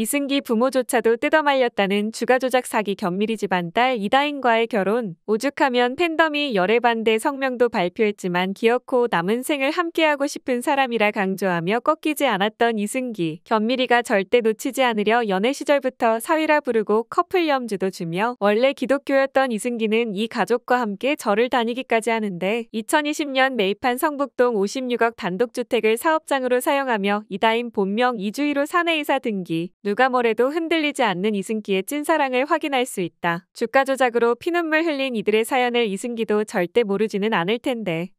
이승기 부모조차도 뜯어말렸다는 주가조작 사기 견미리 집안 딸 이다인과의 결혼, 오죽하면 팬덤이 열애 반대 성명도 발표했지만 기어코 남은 생을 함께하고 싶은 사람이라 강조하며 꺾이지 않았던 이승기, 견미리가 절대 놓치지 않으려 연애 시절부터 사위라 부르고 커플 염주도 주며 원래 기독교였던 이승기는 이 가족과 함께 절을 다니기까지 하는데 2020년 매입한 성북동 56억 단독주택을 사업장으로 사용하며 이다인 본명 이주희로 사내이사 등기, 누가 뭐래도 흔들리지 않는 이승기의 찐사랑을 확인할 수 있다. 주가 조작으로 피눈물 흘린 이들의 사연을 이승기도 절대 모르지는 않을 텐데.